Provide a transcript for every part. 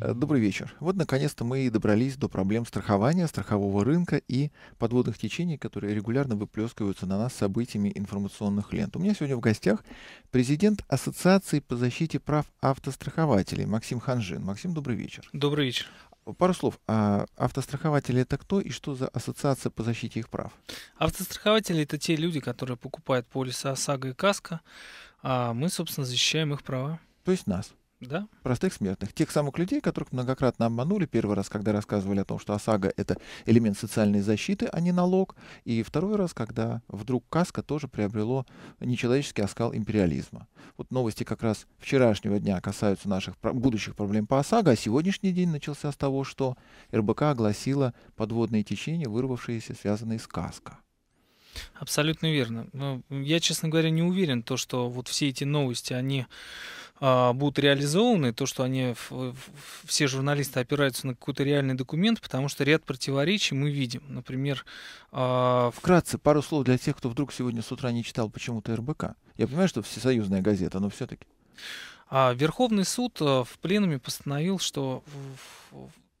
Э, добрый вечер. Вот наконец-то мы и добрались до проблем страхования, страхового рынка и подводных течений, которые регулярно выплескиваются на нас событиями информационных лент. У меня сегодня в гостях президент Ассоциации по защите прав автострахователей Максим Ханжин. Максим, добрый вечер. Добрый вечер. Пару слов. А автострахователи это кто и что за ассоциация по защите их прав? Автострахователи это те люди, которые покупают полисы ОСАГО и КАСКО, а мы, собственно, защищаем их права. То есть нас да? простых смертных, тех самых людей, которых многократно обманули. Первый раз, когда рассказывали о том, что ОСАГО — это элемент социальной защиты, а не налог. И второй раз, когда вдруг Каско тоже приобрело нечеловеческий оскал империализма. Вот новости как раз вчерашнего дня касаются наших будущих проблем по ОСАГО, а сегодняшний день начался с того, что РБК огласила подводные течения, вырвавшиеся, связанные с Каско. Абсолютно верно. Я, честно говоря, не уверен, то, что вот все эти новости, они а, будут реализованы, то, что они, все журналисты опираются на какой-то реальный документ, потому что ряд противоречий мы видим. Например... А, Вкратце, пару слов для тех, кто вдруг сегодня с утра не читал почему-то РБК. Я понимаю, что всесоюзная газета, но все-таки... А, Верховный суд э, в пленуме постановил, что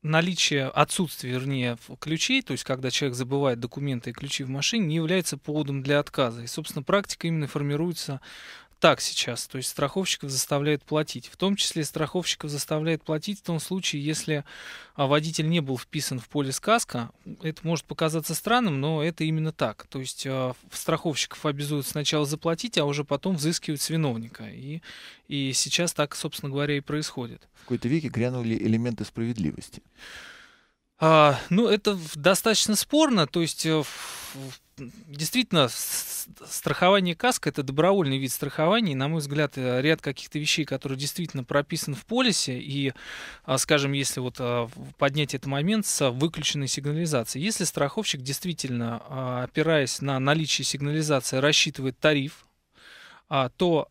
наличие, отсутствие, вернее, ключей, то есть когда человек забывает документы и ключи в машине, не является поводом для отказа. И, собственно, практика именно формируется так сейчас. То есть страховщиков заставляют платить. В том числе страховщиков заставляют платить в том случае, если а, водитель не был вписан в поле сказка. Это может показаться странным, но это именно так. То есть а, страховщиков обязуют сначала заплатить, а уже потом взыскивают с виновника. И, и сейчас так, собственно говоря, и происходит. В какой-то веке грянули элементы справедливости. А, ну, это достаточно спорно. То есть э, действительно, страхование каска — это добровольный вид страхования, и, на мой взгляд, э, ряд каких-то вещей, которые действительно прописаны в полисе, и, а, скажем, если вот а, поднять этот момент с выключенной сигнализацией, если страховщик действительно, а, опираясь на наличие сигнализации, рассчитывает тариф, то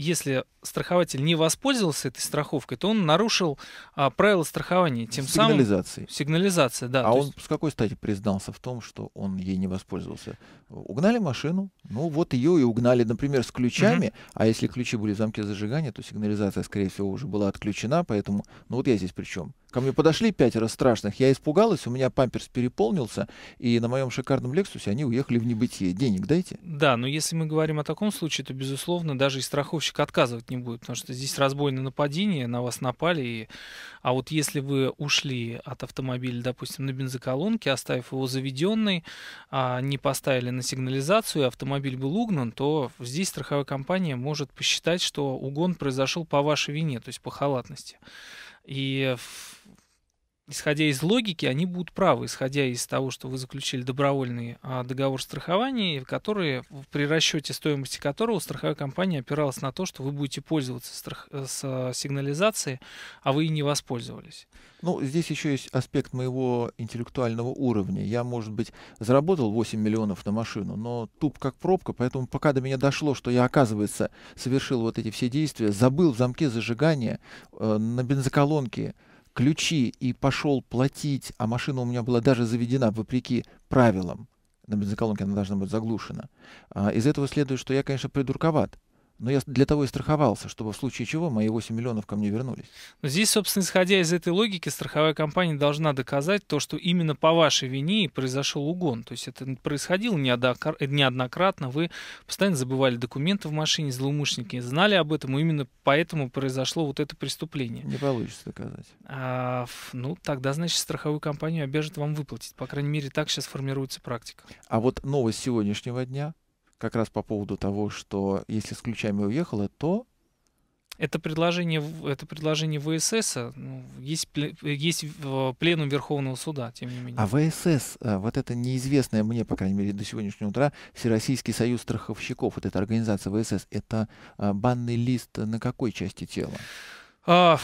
если страхователь не воспользовался этой страховкой, то он нарушил а, правила страхования. Тем сигнализации. Самым, сигнализация, да. А он есть... с какой стати признался в том, что он ей не воспользовался? Угнали машину, ну вот ее и угнали, например, с ключами, угу. а если ключи были в замке зажигания, то сигнализация, скорее всего, уже была отключена, поэтому, ну вот я здесь при чем? Ко мне подошли пятеро страшных, я испугалась, у меня памперс переполнился, и на моем шикарном Лексусе они уехали в небытие. Денег дайте. Да, но если мы говорим о таком случае, то, безусловно, даже и страховщик заказчик отказывать не будет, потому что здесь разбойное нападение, на вас напали. И... А вот если вы ушли от автомобиля, допустим, на бензоколонке, оставив его заведенный, а не поставили на сигнализацию, и автомобиль был угнан, то здесь страховая компания может посчитать, что угон произошел по вашей вине, то есть по халатности. И исходя из логики, они будут правы, исходя из того, что вы заключили добровольный а, договор страхования, который, при расчете стоимости которого страховая компания опиралась на то, что вы будете пользоваться страх... Э, с а, сигнализацией, а вы и не воспользовались. Ну, здесь еще есть аспект моего интеллектуального уровня. Я, может быть, заработал 8 миллионов на машину, но туп как пробка, поэтому пока до меня дошло, что я, оказывается, совершил вот эти все действия, забыл в замке зажигания, э, на бензоколонке, ключи и пошел платить, а машина у меня была даже заведена вопреки правилам, на бензоколонке она должна быть заглушена, а из этого следует, что я, конечно, придурковат. Но я для того и страховался, чтобы в случае чего мои 8 миллионов ко мне вернулись. Но здесь, собственно, исходя из этой логики, страховая компания должна доказать то, что именно по вашей вине произошел угон. То есть это происходило неоднократно. Вы постоянно забывали документы в машине, злоумышленники знали об этом, и именно поэтому произошло вот это преступление. Не получится доказать. А, ну, тогда, значит, страховую компанию обяжет вам выплатить. По крайней мере, так сейчас формируется практика. А вот новость сегодняшнего дня как раз по поводу того, что если с ключами уехала, то... Это предложение, это предложение ВСС, а, ну, есть, есть пленум Верховного суда, тем не менее. А ВСС, а, вот это неизвестное мне, по крайней мере, до сегодняшнего утра, Всероссийский союз страховщиков, вот эта организация ВСС, это а, банный лист на какой части тела? А,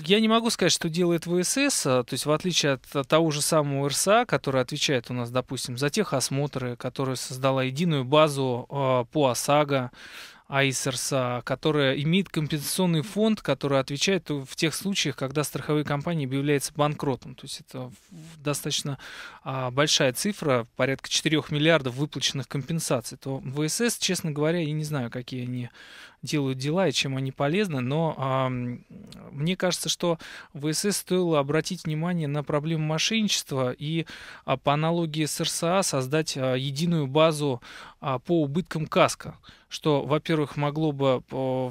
я не могу сказать, что делает ВСС, а, то есть в отличие от того же самого РСА, который отвечает у нас, допустим, за техосмотры, которая создала единую базу а, по ОСАГО, АИСРСА, которая имеет компенсационный фонд, который отвечает в тех случаях, когда страховые компании объявляются банкротом. То есть это достаточно большая цифра, порядка 4 миллиардов выплаченных компенсаций. То ВСС, честно говоря, я не знаю, какие они делают дела и чем они полезны, но э, мне кажется, что в СС стоило обратить внимание на проблему мошенничества и а, по аналогии с РСА создать э, единую базу э, по убыткам КАСКО, что, во-первых, могло бы э,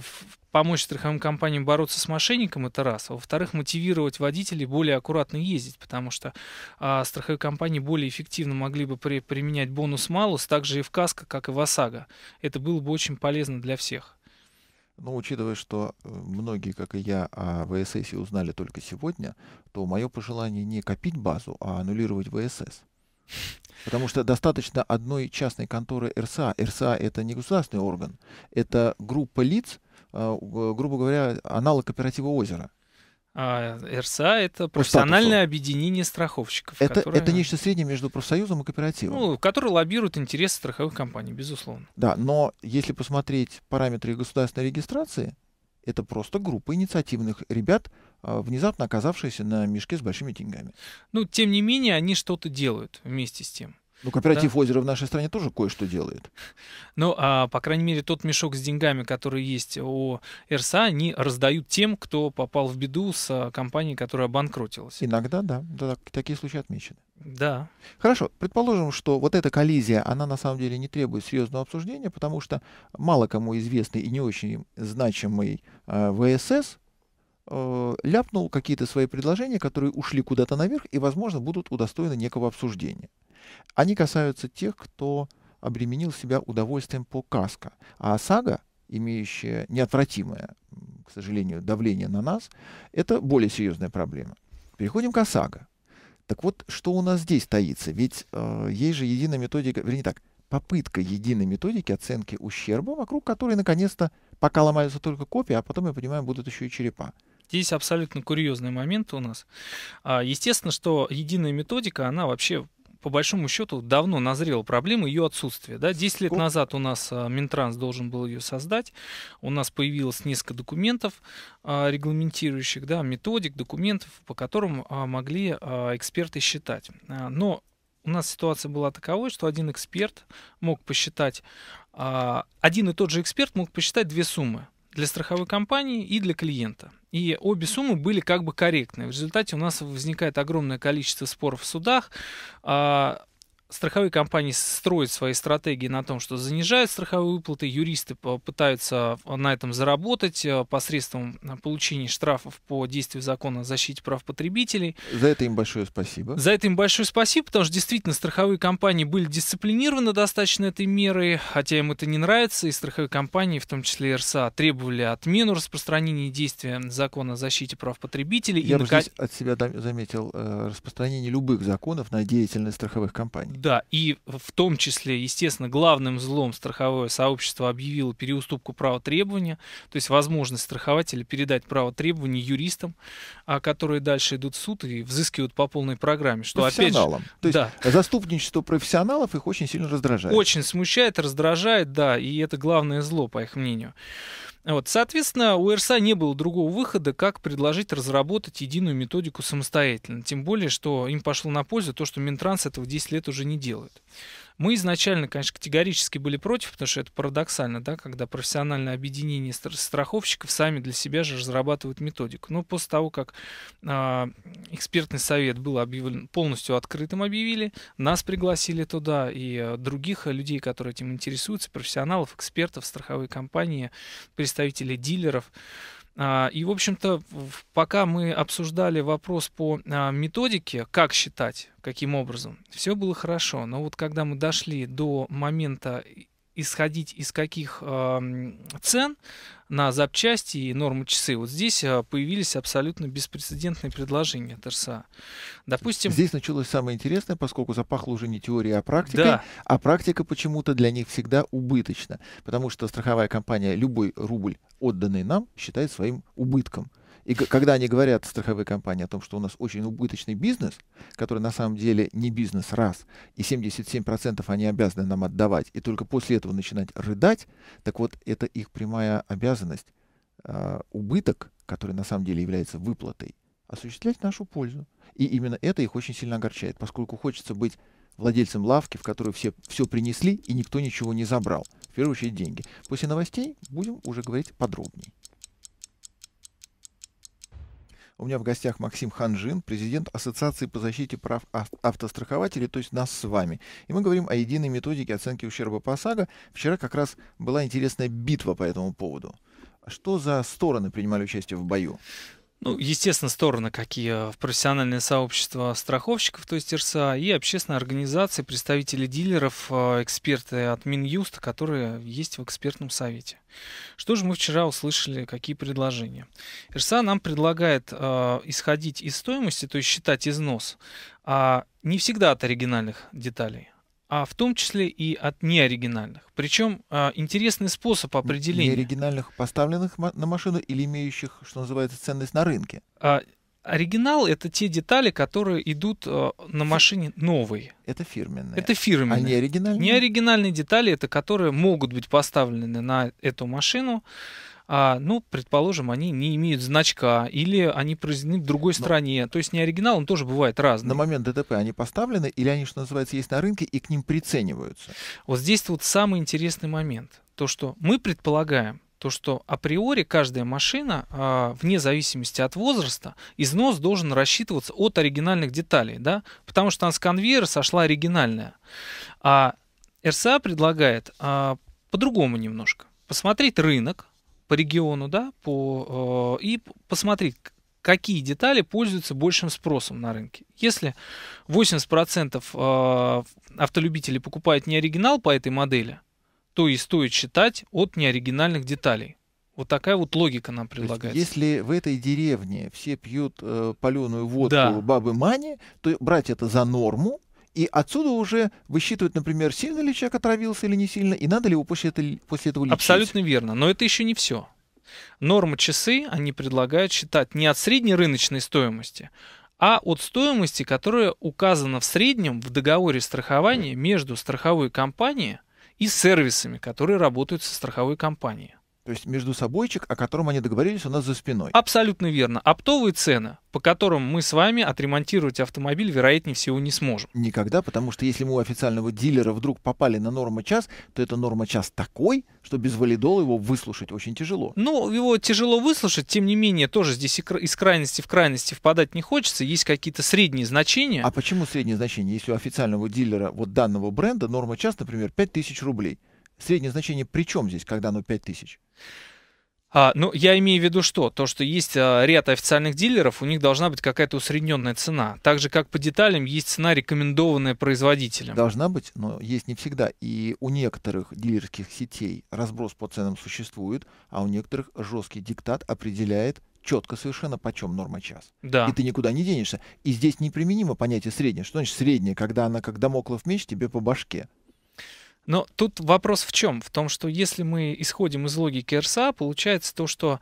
помочь страховым компаниям бороться с мошенником, это раз. А во-вторых, мотивировать водителей более аккуратно ездить, потому что а, страховые компании более эффективно могли бы при, применять бонус-малус, также и в КАСКО, как и в ОСАГО. Это было бы очень полезно для всех. Но учитывая, что э, многие, как и я, о ВСС узнали только сегодня, то мое пожелание не копить базу, а аннулировать ВСС. Потому что достаточно одной частной конторы РСА. РСА — это не государственный орган, это группа лиц, а, грубо говоря, аналог кооператива «Озеро». А РСА это профессиональное объединение страховщиков. Это, которое... это нечто среднее между профсоюзом и кооперативом. Ну, который лоббирует интересы страховых компаний, безусловно. Да, но если посмотреть параметры государственной регистрации, это просто группа инициативных ребят, а, внезапно оказавшиеся на мешке с большими деньгами. Ну, тем не менее, они что-то делают вместе с тем. Ну, кооператив да? «Озеро» в нашей стране тоже кое-что делает. Ну, а, по крайней мере, тот мешок с деньгами, который есть у РСА, они раздают тем, кто попал в беду с а, компанией, которая обанкротилась. Иногда, да. да такие случаи отмечены. Да. Хорошо. Предположим, что вот эта коллизия, она на самом деле не требует серьезного обсуждения, потому что мало кому известный и не очень значимый э, ВСС э, ляпнул какие-то свои предложения, которые ушли куда-то наверх и, возможно, будут удостоены некого обсуждения. Они касаются тех, кто обременил себя удовольствием по каско. А сага, имеющая неотвратимое, к сожалению, давление на нас, это более серьезная проблема. Переходим к ОСАГО. Так вот, что у нас здесь таится? Ведь э, есть же единая методика, вернее так, попытка единой методики оценки ущерба, вокруг которой, наконец-то, пока ломаются только копии, а потом, я понимаю, будут еще и черепа. Здесь абсолютно курьезный момент у нас. А, естественно, что единая методика, она вообще по большому счету, давно назрела проблема ее отсутствия. Да? 10 лет назад у нас а, Минтранс должен был ее создать. У нас появилось несколько документов, а, регламентирующих, да, методик, документов, по которым а, могли эксперты считать. Но у нас ситуация была таковой, что один эксперт мог посчитать, один и тот же эксперт мог посчитать две суммы для страховой компании и для клиента. И обе суммы были как бы корректные. В результате у нас возникает огромное количество споров в судах а, страховые компании строят свои стратегии на том, что занижают страховые выплаты, юристы пытаются на этом заработать э, посредством э, получения штрафов по действию закона о защите прав потребителей. За это им большое спасибо. За это им большое спасибо, потому что действительно страховые компании были дисциплинированы достаточно этой мерой, хотя им это не нравится, и страховые компании, в том числе РСА, требовали отмену распространения действия закона о защите прав потребителей. Я и бы накат... здесь от себя заметил э, распространение любых законов на деятельность страховых компаний. Да, и в том числе, естественно, главным злом страховое сообщество объявило переуступку права требования, то есть возможность страхователя передать право требования юристам, а, которые дальше идут в суд и взыскивают по полной программе. Что опять же, то есть да. заступничество профессионалов их очень сильно раздражает. Очень смущает, раздражает, да, и это главное зло, по их мнению. Вот, соответственно, у РСА не было другого выхода, как предложить разработать единую методику самостоятельно. Тем более, что им пошло на пользу то, что Минтранс этого 10 лет уже не делает. Мы изначально, конечно, категорически были против, потому что это парадоксально, да, когда профессиональное объединение страховщиков сами для себя же разрабатывают методику. Но после того, как э, экспертный совет был объявлен полностью открытым, объявили, нас пригласили туда и э, других людей, которые этим интересуются, профессионалов, экспертов, страховые компании, представителей дилеров. А, и, в общем-то, пока мы обсуждали вопрос по а, методике, как считать, каким образом, все было хорошо. Но вот когда мы дошли до момента исходить из каких э, цен на запчасти и нормы часы. Вот здесь а, появились абсолютно беспрецедентные предложения от а. Допустим... Здесь началось самое интересное, поскольку запахло уже не теория, а практика. Да. А практика почему-то для них всегда убыточна, потому что страховая компания любой рубль, отданный нам, считает своим убытком. И когда они говорят, страховые компании, о том, что у нас очень убыточный бизнес, который на самом деле не бизнес раз, и 77% они обязаны нам отдавать, и только после этого начинать рыдать, так вот это их прямая обязанность, э, убыток, который на самом деле является выплатой, осуществлять нашу пользу. И именно это их очень сильно огорчает, поскольку хочется быть владельцем лавки, в которую все, все принесли и никто ничего не забрал. В первую очередь деньги. После новостей будем уже говорить подробнее. У меня в гостях Максим Ханжин, президент Ассоциации по защите прав автострахователей, то есть нас с вами. И мы говорим о единой методике оценки ущерба по ОСАГО. Вчера как раз была интересная битва по этому поводу. Что за стороны принимали участие в бою? ну, естественно, стороны какие, э, профессиональное сообщество страховщиков, то есть РСА, и общественные организации, представители дилеров, э, эксперты от Минюста, которые есть в экспертном совете. Что же мы вчера услышали, какие предложения? РСА нам предлагает э, исходить из стоимости, то есть считать износ, а не всегда от оригинальных деталей а в том числе и от неоригинальных. Причем а, интересный способ определения. Неоригинальных, поставленных на машину или имеющих, что называется, ценность на рынке? А, оригинал — это те детали, которые идут а, на машине новые. Это фирменные. Это фирменные. А неоригинальные? Неоригинальные детали — это которые могут быть поставлены на эту машину, а, ну, предположим, они не имеют значка, или они произведены в другой Но... стране. То есть не оригинал, он тоже бывает разный. На момент ДТП они поставлены, или они, что называется, есть на рынке и к ним прицениваются? Вот здесь вот самый интересный момент. То, что мы предполагаем, то, что априори каждая машина, а, вне зависимости от возраста, износ должен рассчитываться от оригинальных деталей, да, потому что с конвейера сошла оригинальная. А РСА предлагает а, по-другому немножко. Посмотреть рынок, по региону, да, по, э, и посмотреть, какие детали пользуются большим спросом на рынке. Если 80% э, автолюбителей покупают не оригинал по этой модели, то и стоит считать от неоригинальных деталей. Вот такая вот логика нам предлагается. Есть, если в этой деревне все пьют э, паленую водку да. бабы Мани, то брать это за норму, и отсюда уже высчитывают, например, сильно ли человек отравился или не сильно, и надо ли его после, это, после этого лечить. Абсолютно верно. Но это еще не все. Нормы часы они предлагают считать не от средней рыночной стоимости, а от стоимости, которая указана в среднем в договоре страхования между страховой компанией и сервисами, которые работают со страховой компанией. То есть между собойчик, о котором они договорились, у нас за спиной. Абсолютно верно. Оптовые цены, по которым мы с вами отремонтировать автомобиль, вероятнее всего, не сможем. Никогда, потому что если мы у официального дилера вдруг попали на норма час, то эта норма час такой, что без валидола его выслушать очень тяжело. Ну, его тяжело выслушать, тем не менее, тоже здесь из крайности в крайности впадать не хочется. Есть какие-то средние значения. А почему средние значения? Если у официального дилера вот данного бренда норма час, например, 5000 рублей. Среднее значение при чем здесь, когда оно 5000? А, ну, я имею в виду что? То, что есть а, ряд официальных дилеров, у них должна быть какая-то усредненная цена. Так же, как по деталям, есть цена, рекомендованная производителем. Должна быть, но есть не всегда. И у некоторых дилерских сетей разброс по ценам существует, а у некоторых жесткий диктат определяет четко совершенно почем норма час. Да. И ты никуда не денешься. И здесь неприменимо понятие среднее. Что значит среднее? Когда она как домоклов меч тебе по башке. Но тут вопрос в чем? В том, что если мы исходим из логики РСА, получается то, что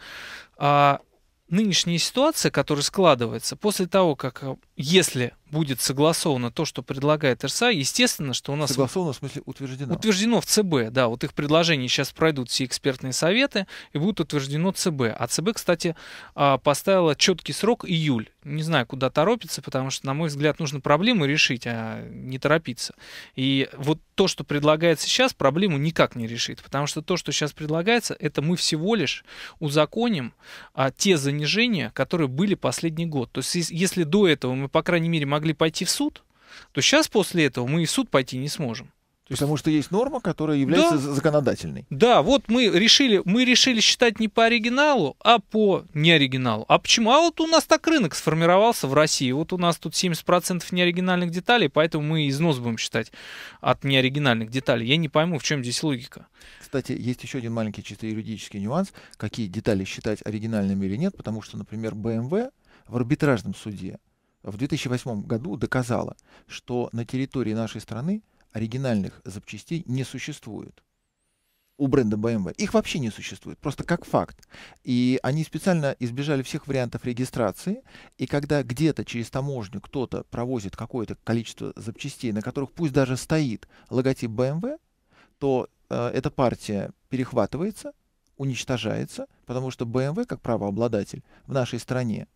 а, нынешняя ситуация, которая складывается, после того, как э, если будет согласовано то, что предлагает РСА, естественно, что у нас... Согласовано, в смысле, утверждено. Утверждено в ЦБ, да. Вот их предложения сейчас пройдут все экспертные советы и будет утверждено ЦБ. А ЦБ, кстати, а, поставила четкий срок июль. Не знаю, куда торопиться, потому что, на мой взгляд, нужно проблему решить, а не торопиться. И вот то, что предлагается сейчас, проблему никак не решит, потому что то, что сейчас предлагается, это мы всего лишь узаконим а, те занижения, которые были последний год. То есть если до этого мы, по крайней мере, могли пойти в суд, то сейчас после этого мы и в суд пойти не сможем. То есть... Потому что есть норма, которая является да, законодательной. Да, вот мы решили, мы решили считать не по оригиналу, а по неоригиналу. А почему? А вот у нас так рынок сформировался в России. Вот у нас тут 70% неоригинальных деталей, поэтому мы износ будем считать от неоригинальных деталей. Я не пойму, в чем здесь логика. Кстати, есть еще один маленький чисто юридический нюанс, какие детали считать оригинальными или нет, потому что, например, BMW в арбитражном суде в 2008 году доказала, что на территории нашей страны оригинальных запчастей не существует у бренда BMW. Их вообще не существует, просто как факт. И они специально избежали всех вариантов регистрации, и когда где-то через таможню кто-то провозит какое-то количество запчастей, на которых пусть даже стоит логотип BMW, то э, эта партия перехватывается, уничтожается, потому что BMW, как правообладатель в нашей стране,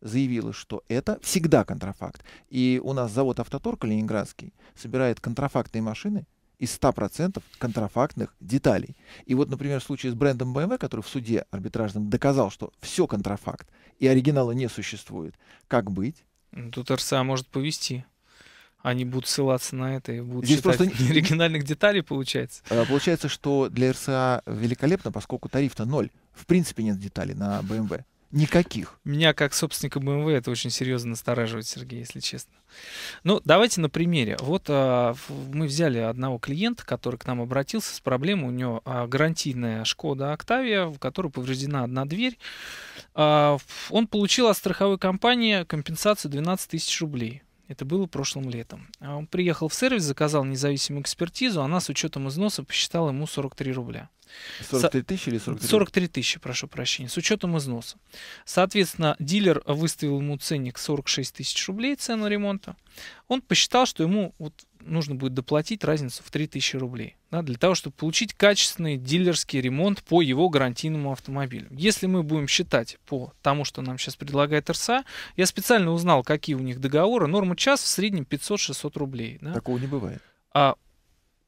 заявила, что это всегда контрафакт. И у нас завод «Автотор» калининградский собирает контрафактные машины из 100% контрафактных деталей. И вот, например, в случае с брендом BMW, который в суде арбитражном доказал, что все контрафакт и оригинала не существует, как быть? Ну, тут РСА может повести они будут ссылаться на это и будут Здесь считать просто... оригинальных деталей, получается. А, получается, что для РСА великолепно, поскольку тариф-то ноль. В принципе нет деталей на BMW. Никаких. Меня как собственника BMW это очень серьезно настораживает, Сергей, если честно. Ну, давайте на примере. Вот а, мы взяли одного клиента, который к нам обратился с проблемой. У него а, гарантийная Шкода Октавия, в которой повреждена одна дверь. А, он получил от страховой компании компенсацию 12 тысяч рублей. Это было прошлым летом. А он приехал в сервис, заказал независимую экспертизу, она с учетом износа посчитала ему 43 рубля. 43 тысячи или 43? 43 тысячи, прошу прощения, с учетом износа. Соответственно, дилер выставил ему ценник 46 тысяч рублей, цену ремонта. Он посчитал, что ему вот нужно будет доплатить разницу в тысячи рублей да, для того, чтобы получить качественный дилерский ремонт по его гарантийному автомобилю. Если мы будем считать по тому, что нам сейчас предлагает РСА, я специально узнал, какие у них договоры. Норма час в среднем 500-600 рублей. Да. Такого не бывает. А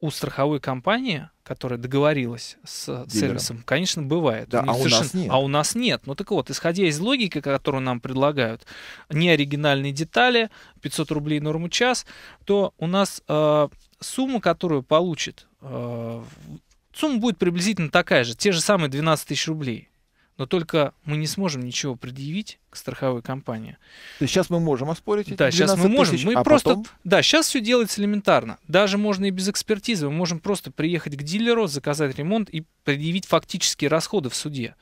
у страховой компании, которая договорилась с Дилером. сервисом, конечно, бывает. Да, у а, совершенно... у нас нет. а у нас нет. Ну так вот, исходя из логики, которую нам предлагают, неоригинальные детали, 500 рублей норму час, то у нас э, сумма, которую получит, э, сумма будет приблизительно такая же, те же самые 12 тысяч рублей но только мы не сможем ничего предъявить к страховой компании. То есть сейчас мы можем оспорить эти Да, сейчас мы можем. Тысяч, мы а просто, потом... Да, сейчас все делается элементарно. Даже можно и без экспертизы. Мы можем просто приехать к дилеру, заказать ремонт и предъявить фактические расходы в суде.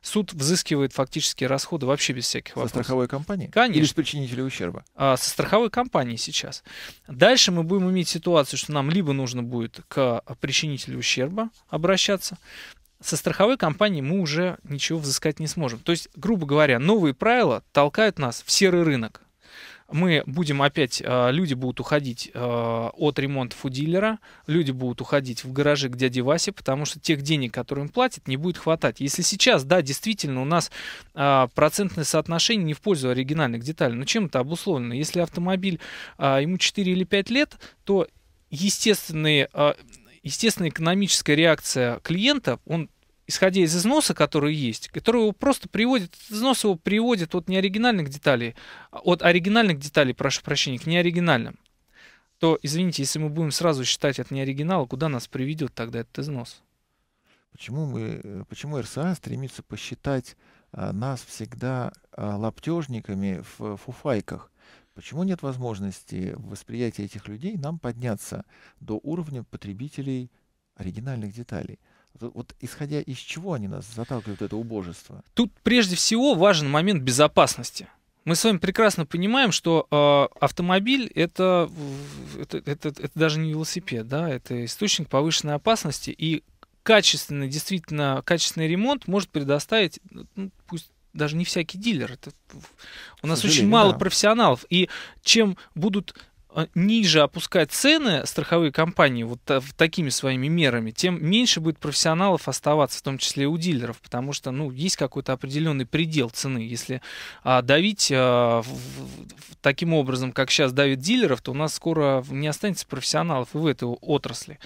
Суд взыскивает фактические расходы вообще без всяких вопросов. Со страховой компании? Конечно. Или с причинителя ущерба? А, со страховой компанией сейчас. Дальше мы будем иметь ситуацию, что нам либо нужно будет к причинителю ущерба обращаться, со страховой компанией мы уже ничего взыскать не сможем. То есть, грубо говоря, новые правила толкают нас в серый рынок. Мы будем опять, э, люди будут уходить э, от ремонтов у дилера, люди будут уходить в гаражи к дяде Васе, потому что тех денег, которые им платят, не будет хватать. Если сейчас, да, действительно, у нас э, процентное соотношение не в пользу оригинальных деталей, но чем это обусловлено? Если автомобиль, ему 4 или 5 лет, то естественные естественно, экономическая реакция клиента, он исходя из износа, который есть, который его просто приводит, износ его приводит от неоригинальных деталей, от оригинальных деталей, прошу прощения, к неоригинальным, то, извините, если мы будем сразу считать от неоригинала, куда нас приведет тогда этот износ? Почему, мы, э, почему РСА стремится посчитать а, нас всегда а, лаптежниками в э, фуфайках? Почему нет возможности в восприятии этих людей нам подняться до уровня потребителей оригинальных деталей? Вот исходя из чего они нас заталкивают, это убожество? Тут прежде всего важен момент безопасности. Мы с вами прекрасно понимаем, что э, автомобиль это, это, это, это даже не велосипед, да, это источник повышенной опасности, и качественный, действительно качественный ремонт может предоставить, ну, пусть даже не всякий дилер. Это, у нас очень мало да. профессионалов. И чем будут а, ниже опускать цены страховые компании вот такими своими мерами, тем меньше будет профессионалов оставаться, в том числе и у дилеров, потому что ну, есть какой-то определенный предел цены. Если а, давить а, в, в, таким образом, как сейчас давит дилеров, то у нас скоро не останется профессионалов и в этой отрасли.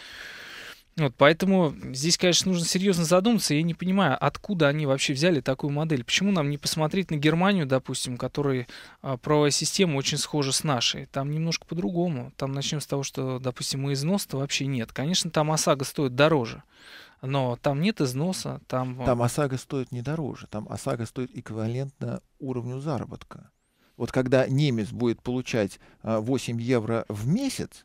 Вот, поэтому здесь, конечно, нужно серьезно задуматься. Я не понимаю, откуда они вообще взяли такую модель. Почему нам не посмотреть на Германию, допустим, которой а, правовая система очень схожа с нашей? Там немножко по-другому. Там начнем с того, что, допустим, и износа вообще нет. Конечно, там ОСАГО стоит дороже. Но там нет износа, там... Э, там ОСАГО стоит не дороже, там ОСАГО стоит эквивалентно уровню заработка. Вот когда немец будет получать 8 а, евро в месяц,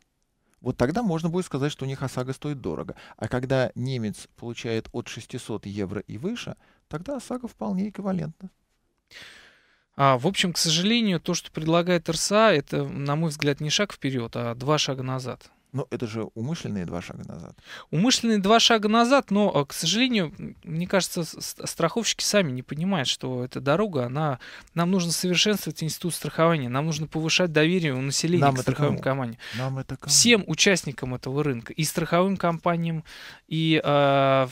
вот тогда можно будет сказать, что у них ОСАГО стоит дорого. А когда немец получает от 600 евро и выше, тогда ОСАГО вполне эквивалентно. А, в общем, к сожалению, то, что предлагает РСА, это, на мой взгляд, не шаг вперед, а два шага назад. Но это же умышленные два шага назад. Умышленные два шага назад, но, э, к сожалению, мне кажется, страховщики сами не понимают, что эта дорога, она... Нам нужно совершенствовать институт страхования, нам нужно повышать доверие у населения нам к страховым кому? компаниям. Нам это кому? Всем участникам этого рынка, и страховым компаниям, и, э,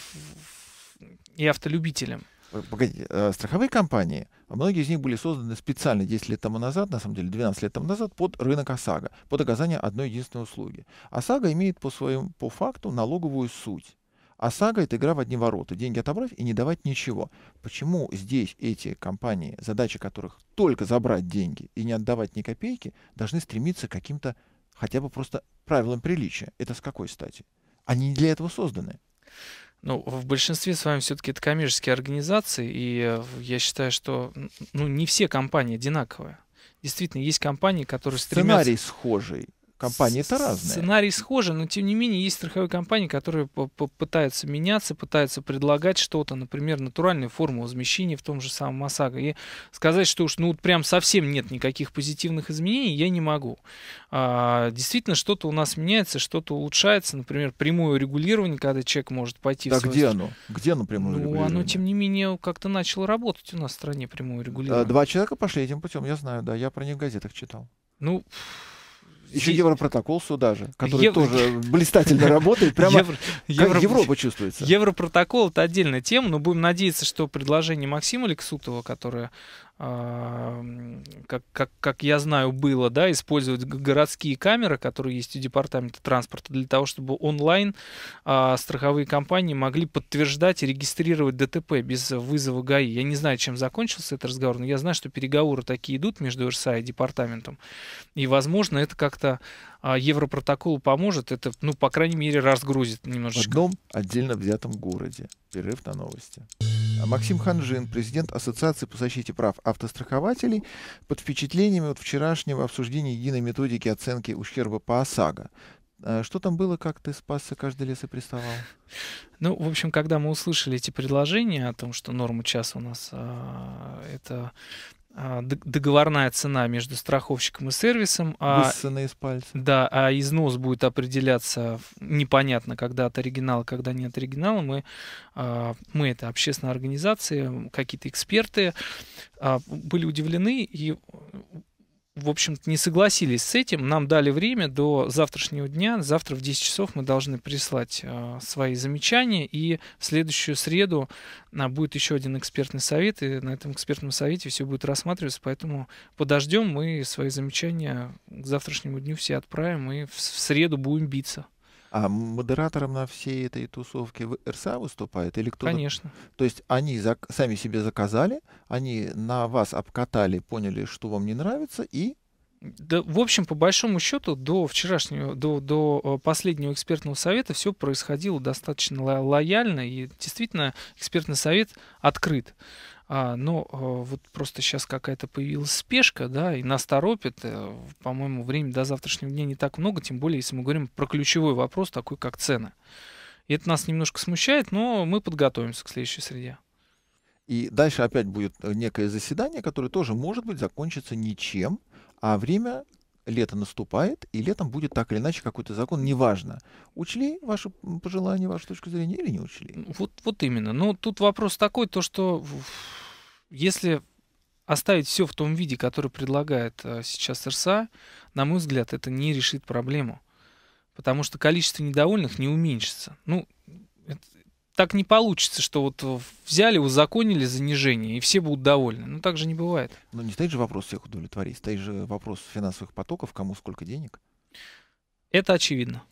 и автолюбителям. Э, Погоди, э, страховые компании, многие из них были созданы специально 10 лет тому назад, на самом деле 12 лет тому назад, под рынок ОСАГО, под оказание одной единственной услуги. ОСАГО имеет по, своему, по факту налоговую суть. ОСАГО — это игра в одни ворота. Деньги отобрать и не давать ничего. Почему здесь эти компании, задача которых только забрать деньги и не отдавать ни копейки, должны стремиться к каким-то хотя бы просто правилам приличия? Это с какой стати? Они не для этого созданы. Ну, в большинстве с вами все-таки это коммерческие организации, и э, я считаю, что ну, не все компании одинаковые. Действительно, есть компании, которые стремятся... Сценарий схожий компании это разные. Сценарий схожи, но тем не менее есть страховые компании, которые пытаются меняться, пытаются предлагать что-то, например, натуральную форму возмещения в том же самом ОСАГО. И сказать, что уж ну вот прям совсем нет никаких позитивных изменений, я не могу. А, действительно, что-то у нас меняется, что-то улучшается, например, прямое регулирование, когда человек может пойти... Да в где оно? Где оно прямое ну, регулирование? Оно, тем не менее, как-то начало работать у нас в стране прямое а, регулирование. Два человека пошли этим путем, я знаю, да, я про них в газетах читал. Ну, еще Европротокол сюда же, который Ев... тоже блистательно работает. Прямо Евро... Евро... Европа чувствуется. Европротокол — это отдельная тема, но будем надеяться, что предложение Максима Лексутова, которое как, как, как я знаю, было, да, использовать городские камеры, которые есть у департамента транспорта, для того, чтобы онлайн а, страховые компании могли подтверждать и регистрировать ДТП без вызова ГАИ. Я не знаю, чем закончился этот разговор, но я знаю, что переговоры такие идут между РСА и департаментом. И, возможно, это как-то а, Европротоколу поможет, это, ну, по крайней мере, разгрузит немножечко. В одном отдельно взятом городе. Перерыв на новости. Максим Ханжин, президент Ассоциации по защите прав автострахователей, под впечатлениями от вчерашнего обсуждения единой методики оценки ущерба по ОСАГО. Э, что там было, как ты спасся, каждый лес и приставал? Ну, в общем, когда мы услышали эти предложения о том, что норма часа у нас э, это а, договорная цена между страховщиком и сервисом. А, из пальца. Да, а износ будет определяться непонятно, когда от оригинала, когда не от оригинала. Мы, а, мы это общественная организация, какие-то эксперты а, были удивлены и в общем-то, не согласились с этим. Нам дали время до завтрашнего дня. Завтра в 10 часов мы должны прислать э, свои замечания. И в следующую среду а, будет еще один экспертный совет. И на этом экспертном совете все будет рассматриваться. Поэтому подождем. Мы свои замечания к завтрашнему дню все отправим. И в среду будем биться. А модератором на всей этой тусовке в РСА выступает или кто? Конечно. То есть они зак- сами себе заказали, они на вас обкатали, поняли, что вам не нравится и да, в общем, по большому счету, до вчерашнего, до, до э, последнего экспертного совета все происходило достаточно ло- лояльно, и действительно экспертный совет открыт. А, но а, вот просто сейчас какая-то появилась спешка, да, и нас торопит. Э, по-моему, времени до завтрашнего дня не так много, тем более, если мы говорим про ключевой вопрос, такой как цены. И это нас немножко смущает, но мы подготовимся к следующей среде. И дальше опять будет э, некое заседание, которое тоже может быть закончится ничем, а время лето наступает, и летом будет так или иначе какой-то закон, неважно, учли ваши пожелания, вашу точку зрения или не учли. Вот, вот именно. Но тут вопрос такой, то что если оставить все в том виде, который предлагает э, сейчас РСА, на мой взгляд, это не решит проблему. Потому что количество недовольных не уменьшится. Ну, это, так не получится, что вот э, взяли, узаконили занижение, и все будут довольны. Ну, так же не бывает. Но не стоит же вопрос всех удовлетворить, стоит же вопрос финансовых потоков, кому сколько денег. Это очевидно.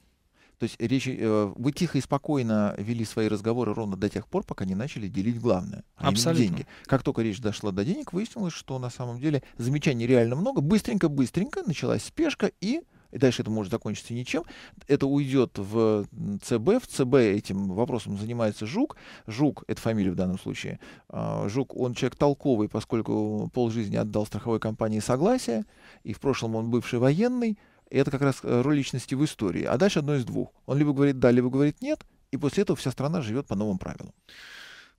То есть речь, э, вы тихо и спокойно вели свои разговоры ровно до тех пор, пока не начали делить главное, а Абсолютно. деньги. Как только речь дошла до денег, выяснилось, что на самом деле замечаний реально много. Быстренько-быстренько началась спешка и и дальше это может закончиться ничем. Это уйдет в ЦБ. В ЦБ этим вопросом занимается Жук. Жук, это фамилия в данном случае. А, Жук, он человек толковый, поскольку полжизни отдал страховой компании согласие, и в прошлом он бывший военный. И это как раз э, роль личности в истории. А дальше одно из двух. Он либо говорит да, либо говорит нет, и после этого вся страна живет по новым правилам.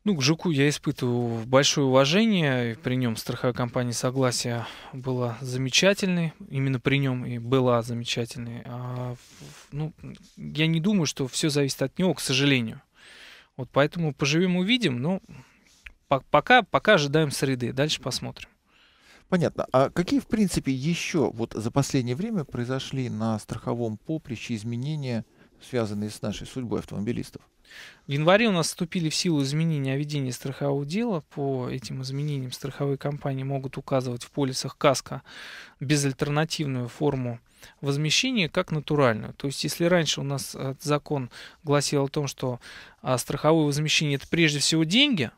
Ну, к Жуку я испытываю большое уважение. При нем страховая компания «Согласие» была замечательной. Именно при нем и была замечательной. А, ну, я не думаю, что все зависит от него, к сожалению. Вот поэтому поживем, увидим. Но пока, пока ожидаем среды. Дальше посмотрим. Понятно. А какие, в принципе, еще вот за последнее время произошли на страховом поприще изменения, связанные с нашей судьбой автомобилистов? В январе у нас вступили в силу изменения о ведении страхового дела. По этим изменениям страховые компании могут указывать в полисах КАСКО безальтернативную форму возмещение как натуральную. То есть, если раньше у нас э, закон гласил о том, что а, страховое возмещение это прежде всего деньги,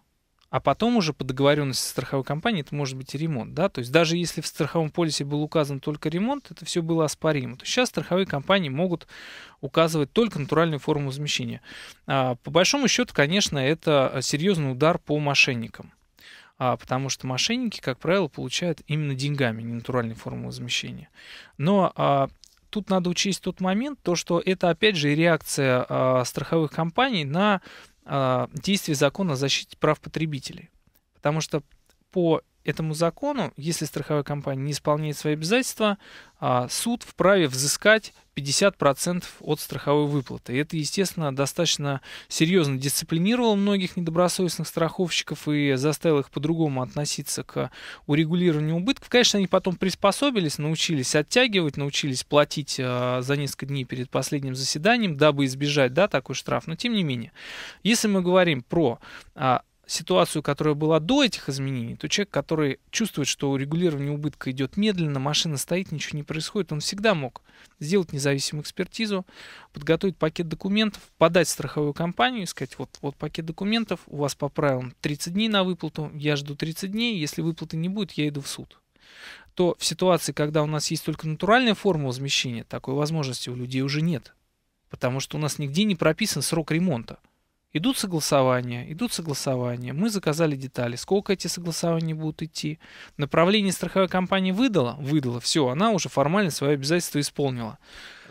а потом уже по договоренности с страховой компанией это может быть и ремонт. Да? То есть даже если в страховом полисе был указан только ремонт, это все было оспоримо. То сейчас страховые компании могут указывать только натуральную форму возмещения. А, по большому счету, конечно, это э, серьезный удар по мошенникам. А, потому что мошенники, как правило, получают именно деньгами, не натуральной формы возмещения. Но а, тут надо учесть тот момент, то, что это, опять же, реакция а, страховых компаний на а, действие закона о защите прав потребителей. Потому что по этому закону, если страховая компания не исполняет свои обязательства, а, суд вправе взыскать 50% от страховой выплаты. И это, естественно, достаточно серьезно дисциплинировало многих недобросовестных страховщиков и заставило их по-другому относиться к урегулированию убытков. Конечно, они потом приспособились, научились оттягивать, научились платить а, за несколько дней перед последним заседанием, дабы избежать да, такой штраф. Но, тем не менее, если мы говорим про а, ситуацию, которая была до этих изменений, то человек, который чувствует, что регулирование убытка идет медленно, машина стоит, ничего не происходит, он всегда мог сделать независимую экспертизу, подготовить пакет документов, подать в страховую компанию и сказать, вот, вот пакет документов, у вас по правилам 30 дней на выплату, я жду 30 дней, если выплаты не будет, я иду в суд то в ситуации, когда у нас есть только натуральная форма возмещения, такой возможности у людей уже нет. Потому что у нас нигде не прописан срок ремонта. Идут согласования, идут согласования. Мы заказали детали. Сколько эти согласования будут идти? Направление страховой компании выдала? Выдала. Все, она уже формально свои обязательства исполнила.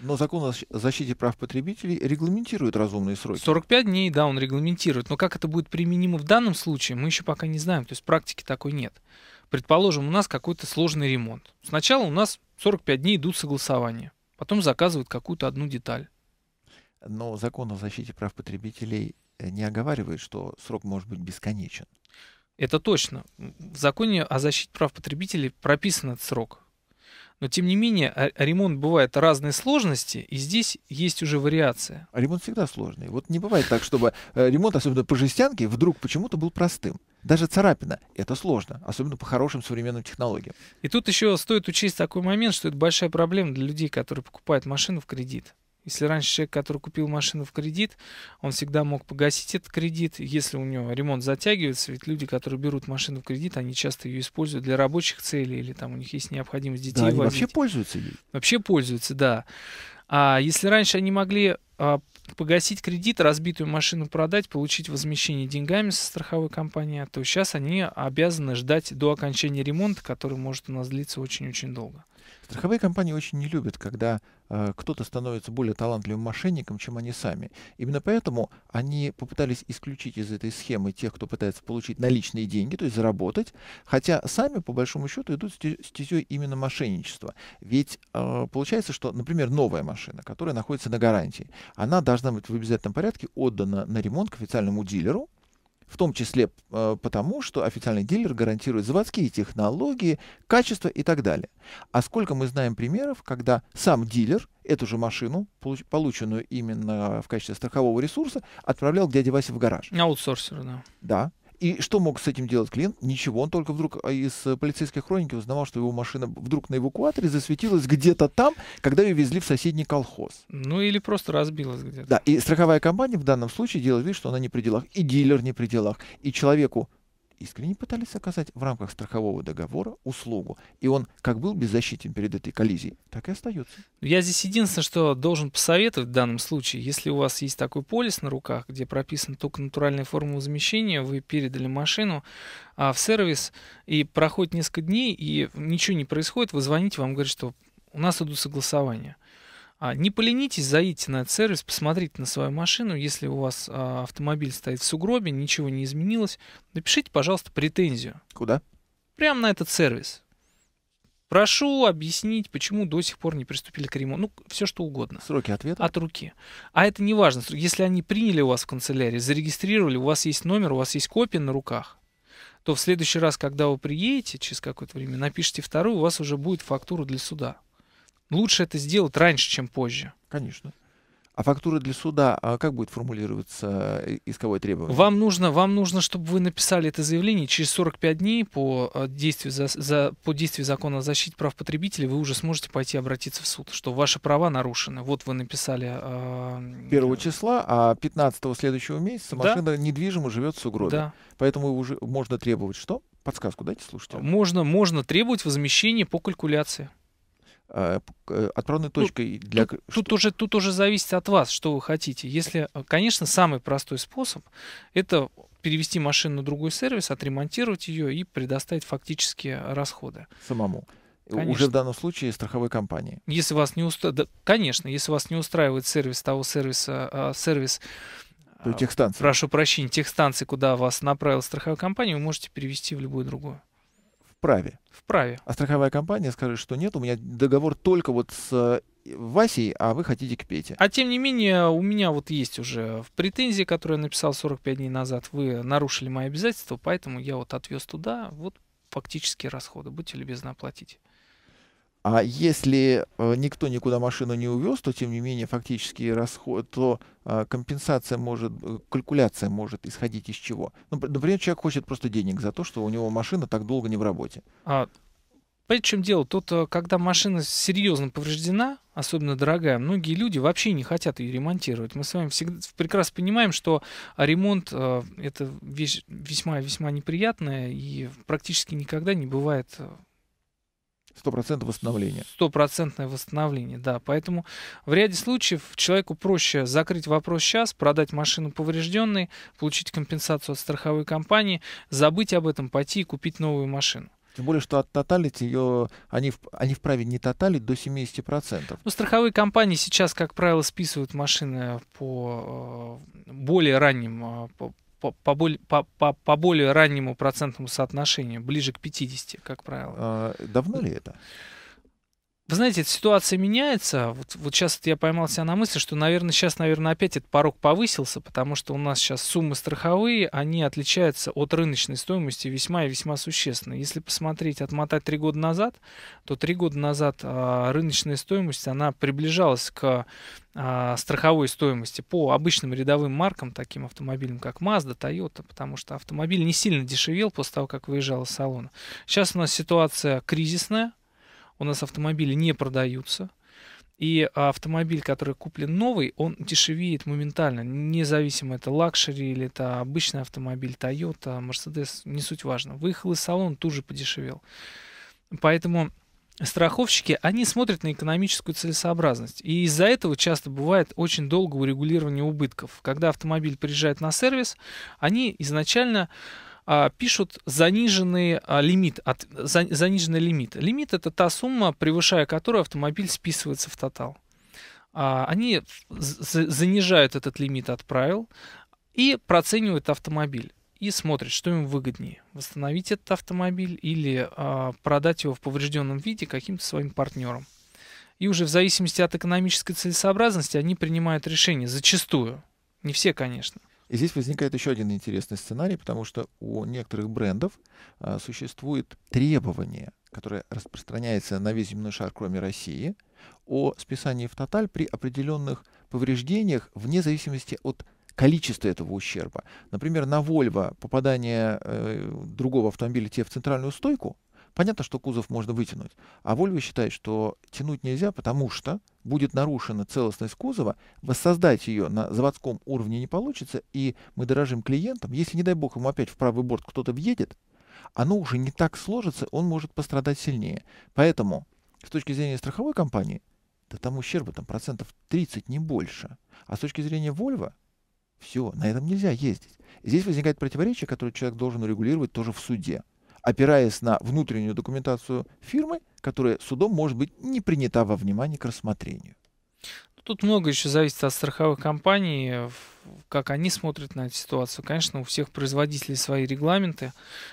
Но закон о защите прав потребителей регламентирует разумные сроки. 45 дней, да, он регламентирует. Но как это будет применимо в данном случае, мы еще пока не знаем. То есть практики такой нет. Предположим, у нас какой-то сложный ремонт. Сначала у нас 45 дней идут согласования. Потом заказывают какую-то одну деталь. Но закон о защите прав потребителей Э, не оговаривает, что срок может быть бесконечен. Это точно. В законе о защите прав потребителей прописан этот срок. Но тем не менее, а, а ремонт бывает разной сложности, и здесь есть уже вариация. А ремонт всегда сложный. Вот не бывает так, чтобы э, ремонт, особенно по жестянке, вдруг почему-то был простым. Даже царапина — это сложно, особенно по хорошим современным технологиям. И тут еще стоит учесть такой момент, что это большая проблема для людей, которые покупают машину в кредит. Если раньше человек, который купил машину в кредит, он всегда мог погасить этот кредит, если у него ремонт затягивается, ведь люди, которые берут машину в кредит, они часто ее используют для рабочих целей или там у них есть необходимость детей да, возить. вообще пользуются ей. Вообще пользуются, да. А если раньше они могли а, погасить кредит, разбитую машину продать, получить возмещение деньгами со страховой компании, то сейчас они обязаны ждать до окончания ремонта, который может у нас длиться очень-очень долго. Страховые компании очень не любят, когда Э, кто-то становится более талантливым мошенником, чем они сами. Именно поэтому они попытались исключить из этой схемы тех, кто пытается получить наличные деньги, то есть заработать, хотя сами, по большому счету, идут стезей именно мошенничества. Ведь э, получается, что, например, новая машина, которая находится на гарантии, она должна быть в обязательном порядке отдана на ремонт к официальному дилеру, в том числе э, потому, что официальный дилер гарантирует заводские технологии, качество и так далее. А сколько мы знаем примеров, когда сам дилер эту же машину, полученную именно в качестве страхового ресурса, отправлял к дяде Васе в гараж. Аутсорсер, да. Да. И что мог с этим делать клиент? Ничего. Он только вдруг а, из э, полицейской хроники узнавал, что его машина вдруг на эвакуаторе засветилась где-то там, когда ее везли в соседний колхоз. Ну или просто разбилась где-то. Да, и страховая компания в данном случае делает вид, что она не при делах. И дилер не при делах. И человеку искренне пытались оказать в рамках страхового договора услугу. И он как был беззащитен перед этой коллизией, так и остается. Ну, я здесь единственное, что должен посоветовать в данном случае, если у вас есть такой полис на руках, где прописана только натуральная форма возмещения, вы передали машину а, в сервис, и проходит несколько дней, и ничего не происходит, вы звоните, вам говорят, что у нас идут согласования – а, не поленитесь, заедьте на этот сервис, посмотрите на свою машину. Если у вас а, автомобиль стоит в сугробе, ничего не изменилось, напишите, пожалуйста, претензию. Куда? Прямо на этот сервис. Прошу объяснить, почему до сих пор не приступили к ремонту. Ну, все что угодно. Сроки ответа? От руки. А это не важно. Если они приняли у вас в канцелярии, зарегистрировали, у вас есть номер, у вас есть копия на руках, то в следующий раз, когда вы приедете, через какое-то время, напишите вторую, у вас уже будет фактура для суда лучше это сделать раньше, чем позже. Конечно. А фактура для суда, а как будет формулироваться э, исковое требование? Вам нужно, вам нужно, чтобы вы написали это заявление. Через 45 дней по э, действию, за, за, по действию закона о защите прав потребителей вы уже сможете пойти обратиться в суд, что ваши права нарушены. Вот вы написали... А, э, 1 числа, а 15 следующего месяца да? машина недвижимо живет с угрозой. Да. Поэтому уже можно требовать что? Подсказку дайте слушателям. Можно, можно требовать возмещения по калькуляции. Э, э, отправной точкой тут, для... Тут, что... тут, уже, тут уже зависит от вас, что вы хотите. Если, э, конечно, самый простой способ — это перевести машину на другой сервис, отремонтировать ее и предоставить фактические расходы. Самому. Конечно. Уже в данном случае страховой компании. Если вас не устра... да, конечно, если вас не устраивает сервис того сервиса, а, сервис то а, техстанции. Прошу прощения, техстанции, куда вас направила страховая компания, вы можете перевести в любую другую вправе. Вправе. А страховая компания скажет, что нет, у меня договор только вот с э, Васей, а вы хотите к Пете. А тем не менее, у меня вот есть уже в претензии, которую я написал 45 дней назад, вы нарушили мои обязательства, поэтому я вот отвез туда, вот фактические расходы. Будьте любезны оплатить. А если э, никто никуда машину не увез, то тем не менее фактически расход, то а, компенсация может, э, калькуляция может исходить из чего? Ну, например, человек хочет просто денег за то, что у него машина так долго не в работе. А, понимаете, в чем дело? Тут, э, когда машина серьезно повреждена, особенно дорогая, многие люди вообще не хотят ее ремонтировать. Мы с вами всегда прекрасно понимаем, что ремонт это вещь весьма-весьма неприятная и практически никогда не бывает стопроцентное восстановление. Стопроцентное восстановление, да. Поэтому в ряде случаев человеку проще закрыть вопрос сейчас, продать машину поврежденной, получить компенсацию от страховой компании, забыть об этом, пойти и купить новую машину. Тем более, что от тоталить ее, они, они вправе не тоталить до 70%. Ну, страховые компании сейчас, как правило, списывают машины по э, более ранним, э, по, по, по, более, по, по более раннему процентному соотношению, ближе к 50, как правило. А, давно ли это? Вы знаете, эта ситуация меняется. Вот, вот сейчас я поймал себя на мысли, что, наверное, сейчас, наверное, опять этот порог повысился, потому что у нас сейчас суммы страховые, они отличаются от рыночной стоимости весьма и весьма существенно. Если посмотреть, отмотать три года назад, то три года назад а, рыночная стоимость, она приближалась к а, страховой стоимости по обычным рядовым маркам, таким автомобилям, как Mazda, Toyota, потому что автомобиль не сильно дешевел после того, как выезжал из салона. Сейчас у нас ситуация кризисная, у нас автомобили не продаются. И а, автомобиль, который куплен новый, он дешевеет моментально, независимо это лакшери или это обычный автомобиль Toyota, Mercedes, не суть важно. Выехал из салона, тут же подешевел. Поэтому страховщики, они смотрят на экономическую целесообразность. И из-за этого часто бывает очень долгое урегулирование убытков. Когда автомобиль приезжает на сервис, они изначально а, пишут заниженный а, лимит. От, за, заниженный лимит. Лимит это та сумма, превышая которую автомобиль списывается в тотал. А, они занижают этот лимит от правил и проценивают автомобиль и смотрят, что им выгоднее. Восстановить этот автомобиль или продать его в поврежденном виде каким-то своим партнерам. И уже в зависимости от экономической целесообразности они принимают решение, зачастую. Не все, конечно. И здесь возникает еще один интересный сценарий, потому что у некоторых брендов а, существует требование, которое распространяется на весь земной шар, кроме России, о списании в тоталь при определенных повреждениях вне зависимости от количества этого ущерба. Например, на Volvo попадание э, другого автомобиля тебе в центральную стойку Понятно, что кузов можно вытянуть, а Volvo считает, что тянуть нельзя, потому что будет нарушена целостность кузова, воссоздать ее на заводском уровне не получится, и мы дорожим клиентам. Если, не дай бог, ему опять в правый борт кто-то въедет, оно уже не так сложится, он может пострадать сильнее. Поэтому, с точки зрения страховой компании, да там ущерба там процентов 30, не больше. А с точки зрения Volvo, все, на этом нельзя ездить. Здесь возникает противоречие, которое человек должен урегулировать тоже в суде опираясь на внутреннюю документацию фирмы, которая судом может быть не принята во внимание к рассмотрению. Ну, тут много еще зависит от страховых компаний, как они смотрят на эту ситуацию. Конечно, у всех производителей свои регламенты.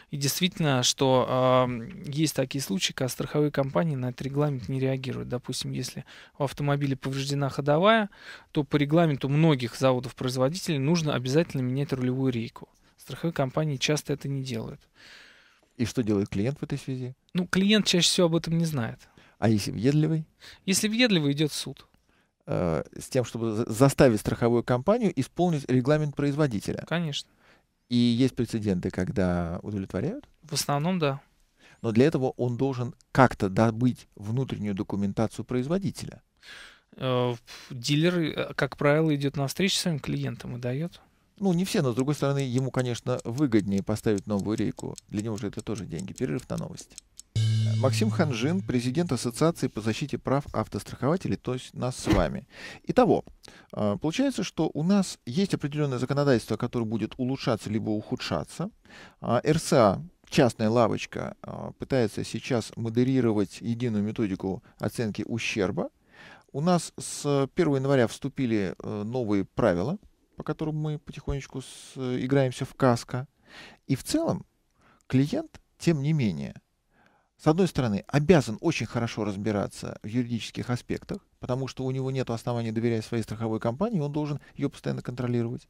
И действительно, что э, есть такие случаи, когда страховые компании на этот регламент не реагируют. Допустим, если в автомобиле повреждена ходовая, то по регламенту многих заводов-производителей нужно обязательно менять рулевую рейку. Страховые компании часто это не делают. И что делает клиент в этой связи? Ну, клиент чаще всего об этом не знает. А если въедливый? Если въедливый, идет суд. Э, с тем, чтобы заставить страховую компанию исполнить регламент производителя. Конечно. И есть прецеденты, когда удовлетворяют? В основном, да. Но для этого он должен как-то добыть внутреннюю документацию производителя. Э, дилер, э, как правило, идет на встречу с своим клиентом и дает. Ну, не все, но с другой стороны, ему, конечно, выгоднее поставить новую рейку. Для него же это тоже деньги. Перерыв на новости. Максим Ханжин, президент Ассоциации по защите прав автострахователей, то есть нас с вами. Итого, э, получается, что у нас есть определенное законодательство, которое будет улучшаться либо ухудшаться. А, РСА, частная лавочка, э, пытается сейчас модерировать единую методику оценки ущерба. У нас с 1 января вступили э, новые правила – по которому мы потихонечку с, э, играемся в каско. И в целом клиент, тем не менее, с одной стороны, обязан очень хорошо разбираться в юридических аспектах, потому что у него нет оснований доверять своей страховой компании, он должен ее постоянно контролировать.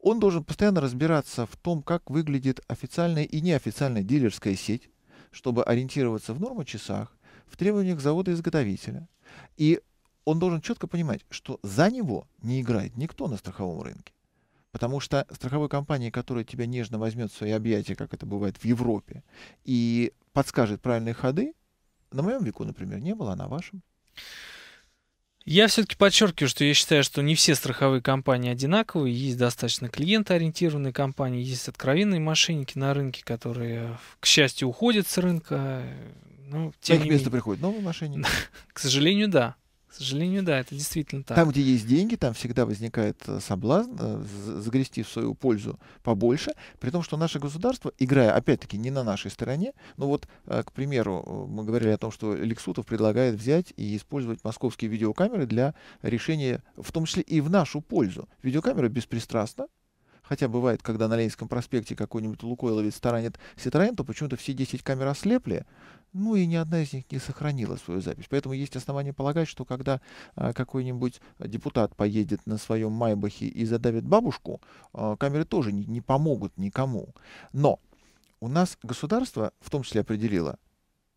Он должен постоянно разбираться в том, как выглядит официальная и неофициальная дилерская сеть, чтобы ориентироваться в нормочасах в требованиях завода-изготовителя. И он должен четко понимать, что за него не играет никто на страховом рынке. Потому что страховой компании, которая тебя нежно возьмет в свои объятия, как это бывает в Европе, и подскажет правильные ходы, на моем веку, например, не было, а на вашем. Я все-таки подчеркиваю, что я считаю, что не все страховые компании одинаковые. Есть достаточно клиентоориентированные компании, есть откровенные мошенники на рынке, которые, к счастью, уходят с рынка. Ну, тем На их место приходят новые мошенники. К сожалению, да. К сожалению, да, это действительно так. Там, где есть деньги, там всегда возникает э, соблазн э, загрести в свою пользу побольше, при том, что наше государство, играя, опять-таки, не на нашей стороне, ну вот, э, к примеру, мы говорили о том, что Лексутов предлагает взять и использовать московские видеокамеры для решения, в том числе и в нашу пользу. Видеокамера беспристрастна, хотя бывает, когда на Ленинском проспекте какой-нибудь лукойловец таранит Ситроен, то почему-то все 10 камер ослепли, ну и ни одна из них не сохранила свою запись. Поэтому есть основания полагать, что когда а, какой-нибудь депутат поедет на своем Майбахе и задавит бабушку, а, камеры тоже не, не помогут никому. Но у нас государство в том числе определило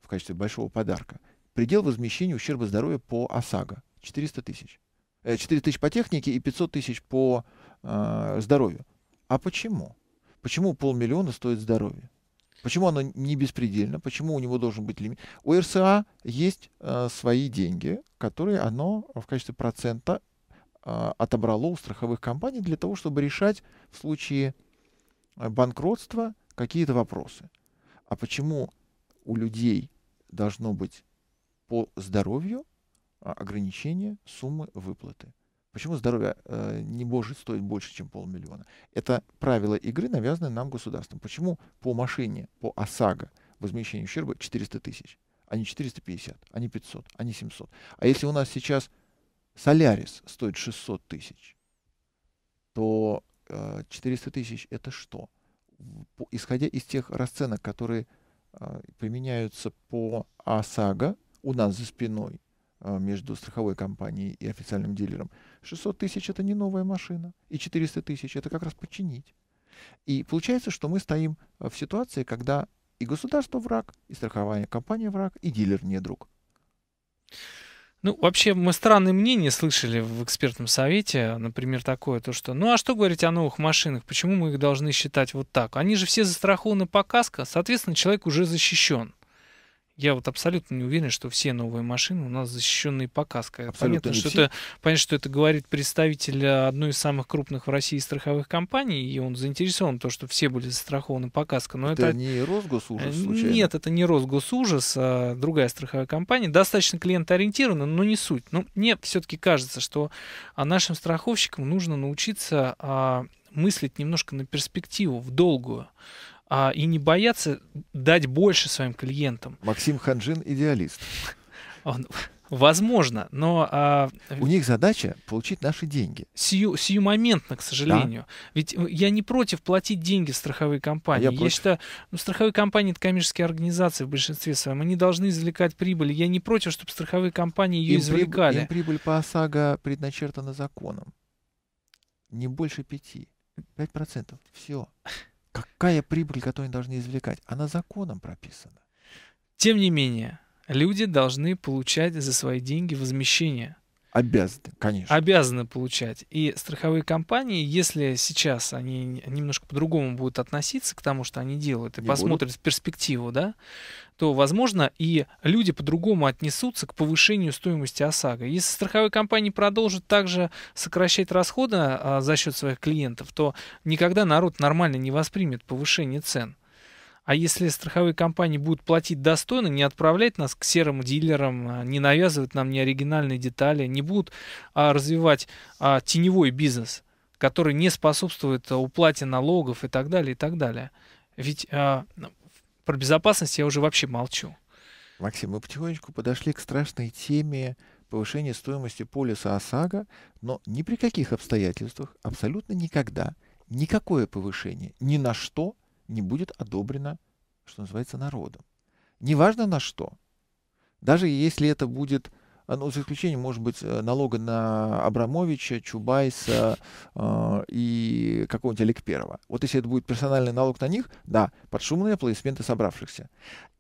в качестве большого подарка предел возмещения ущерба здоровья по ОСАГО 400 тысяч. 4 э, тысяч по технике и 500 тысяч по э, здоровью. А почему? Почему полмиллиона стоит здоровье? Почему оно не беспредельно? Почему у него должен быть лимит? У РСА есть э, свои деньги, которые оно в качестве процента э, отобрало у страховых компаний для того, чтобы решать в случае э, банкротства какие-то вопросы. А почему у людей должно быть по здоровью а, ограничение суммы выплаты? Почему здоровье э, не может стоить больше, чем полмиллиона? Это правило игры, навязанное нам государством. Почему по машине, по ОСАГО возмещение ущерба 400 тысяч, а не 450, а не 500, а не 700? А если у нас сейчас Солярис стоит 600 тысяч, то э, 400 тысяч это что? По, исходя из тех расценок, которые э, применяются по ОСАГО у нас за спиной, э, между страховой компанией и официальным дилером, 600 тысяч — это не новая машина, и 400 тысяч — это как раз починить. И получается, что мы стоим э, в ситуации, когда и государство враг, и страховая компания враг, и дилер не друг. Ну, вообще, мы странные мнения слышали в экспертном совете, например, такое, то что, ну, а что говорить о новых машинах, почему мы их должны считать вот так? Они же все застрахованы по каско, соответственно, человек уже защищен я вот абсолютно не уверен, что все новые машины у нас защищенные по каско. Абсолютно понятно, что все. это, понятно, что это говорит представитель одной из самых крупных в России страховых компаний, и он заинтересован в том, что все были застрахованы Показка. Но это, это не Росгосужас э, случайно? Нет, это не Росгосужас, а другая страховая компания. Достаточно клиентоориентирована, но не суть. Но ну, мне все-таки кажется, что а, нашим страховщикам нужно научиться а, мыслить немножко на перспективу, в долгую а, и не бояться дать больше своим клиентам. Максим Ханжин идеалист. Он, возможно, но... А, У них задача получить наши деньги. Сию, сиюмоментно, к сожалению. Да. Ведь я не против платить деньги страховой компании. А я, я против. считаю, ну, страховые компании — это коммерческие организации в большинстве своем. Они должны извлекать прибыль. Я не против, чтобы страховые компании ее им извлекали. Прибыль, им прибыль по ОСАГО предначертана законом. Не больше пяти. Пять процентов. Все. Какая прибыль, которую они должны извлекать? Она законом прописана. Тем не менее, люди должны получать за свои деньги возмещение. Обязаны, конечно. Обязаны получать. И страховые компании, если сейчас они немножко по-другому будут относиться к тому, что они делают, и Не посмотрят будут. в перспективу, да, то, возможно, и люди по-другому отнесутся к повышению стоимости ОСАГО. Если страховые компании продолжат также сокращать расходы а, за счет своих клиентов, то никогда народ нормально не воспримет повышение цен. А если страховые компании будут платить достойно, не отправлять нас к серым дилерам, а, не навязывать нам неоригинальные детали, не будут а, развивать а, теневой бизнес, который не способствует а, уплате налогов и так далее, и так далее. Ведь а, про безопасность я уже вообще молчу. Максим, мы потихонечку подошли к страшной теме повышения стоимости полиса ОСАГО, но ни при каких обстоятельствах, абсолютно никогда, никакое повышение ни на что не будет одобрено, что называется, народом. Неважно на что. Даже если это будет ну, за исключением, может быть, э, налога на Абрамовича, Чубайса э, и какого-нибудь Олег Первого. Вот если это будет персональный налог на них, да, под шумные аплодисменты собравшихся.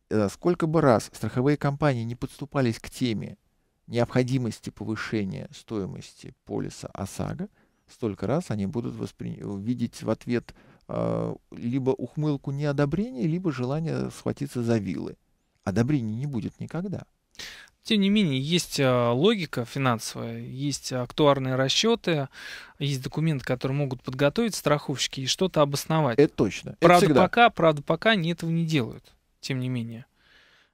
Э, сколько бы раз страховые компании не подступались к теме необходимости повышения стоимости полиса ОСАГО, столько раз они будут воспри... видеть в ответ э, либо ухмылку неодобрения, либо желание схватиться за вилы. Одобрения не будет никогда. Тем не менее, есть э, логика финансовая, есть актуарные расчеты, есть документы, которые могут подготовить страховщики и что-то обосновать. Это точно. Правда, Это пока, правда, пока они этого не делают, тем не менее.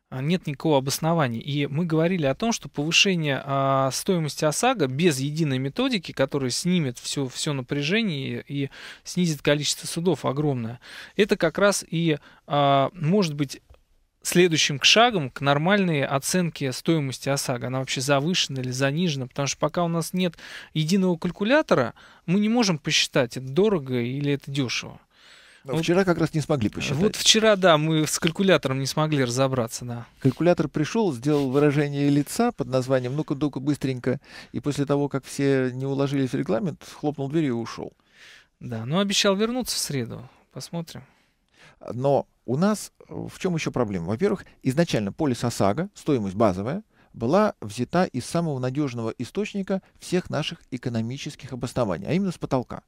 А, нет никакого обоснования. И мы говорили о том, что повышение а, стоимости ОСАГО без единой методики, которая снимет все, все напряжение и, и снизит количество судов огромное, это как раз и а, может быть следующим шагом к нормальной оценке стоимости ОСАГО. Она вообще завышена или занижена, потому что пока у нас нет единого калькулятора, мы не можем посчитать, это дорого или это дешево. Но вчера как раз не смогли посчитать. Вот вчера, да, мы с калькулятором не смогли разобраться, да. Калькулятор пришел, сделал выражение лица под названием «Ну-ка, ду-ка, быстренько», и после того, как все не уложились в регламент, хлопнул дверью и ушел. Да, но обещал вернуться в среду. Посмотрим. Но у нас э, в чем еще проблема? Во-первых, изначально полис ОСАГО, стоимость базовая, была взята из самого надежного источника всех наших экономических обоснований, а именно с потолка.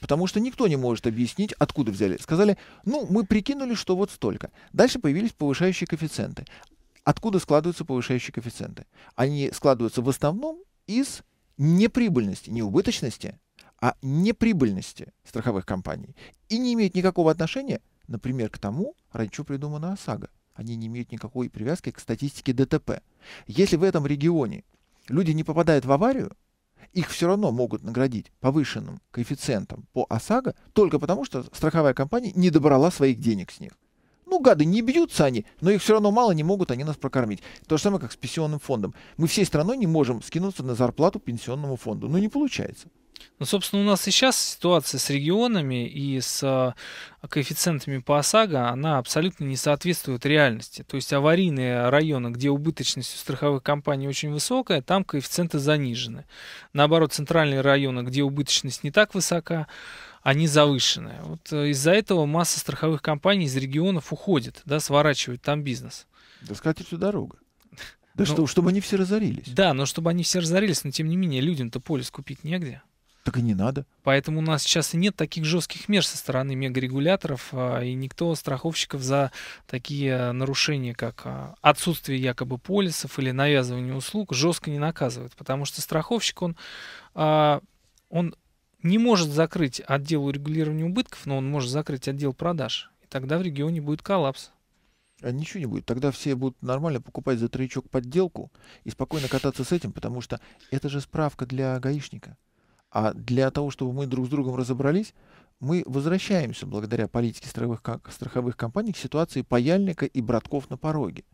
Потому что никто не может объяснить, откуда взяли. Сказали, ну, мы прикинули, что вот столько. Дальше появились повышающие коэффициенты. Откуда складываются повышающие коэффициенты? Они складываются в основном из неприбыльности, не убыточности, а неприбыльности страховых компаний. И не имеют никакого отношения Например, к тому, ради чего придумана ОСАГО. Они не имеют никакой привязки к статистике ДТП. Если в этом регионе люди не попадают в аварию, их все равно могут наградить повышенным коэффициентом по ОСАГО только потому, что страховая компания не добрала своих денег с них. Ну, гады, не бьются они, но их все равно мало, не могут они нас прокормить. То же самое, как с пенсионным фондом. Мы всей страной не можем скинуться на зарплату пенсионному фонду. Ну, не получается. Ну, собственно, у нас и сейчас ситуация с регионами и с а, коэффициентами по ОСАГО, она абсолютно не соответствует реальности. То есть аварийные районы, где убыточность у страховых компаний очень высокая, там коэффициенты занижены. Наоборот, центральные районы, где убыточность не так высока, они завышены. Вот э, из-за этого масса страховых компаний из регионов уходит, да, сворачивает там бизнес. Да скатертью дорога. Да ну, что, чтобы они все разорились. Да, но чтобы они все разорились, но тем не менее людям-то полис купить негде. Так и не надо. Поэтому у нас сейчас и нет таких жестких мер со стороны мегарегуляторов, а, и никто страховщиков за такие нарушения, как а, отсутствие якобы полисов или навязывание услуг, жестко не наказывает. Потому что страховщик, он, а, он не может закрыть отдел урегулирования убытков, но он может закрыть отдел продаж. И тогда в регионе будет коллапс. А ничего не будет. Тогда все будут нормально покупать за троечок подделку и спокойно кататься с этим, потому что это же справка для гаишника. А для того, чтобы мы друг с другом разобрались, мы возвращаемся благодаря политике страховых, страховых компаний к ситуации паяльника и братков на пороге.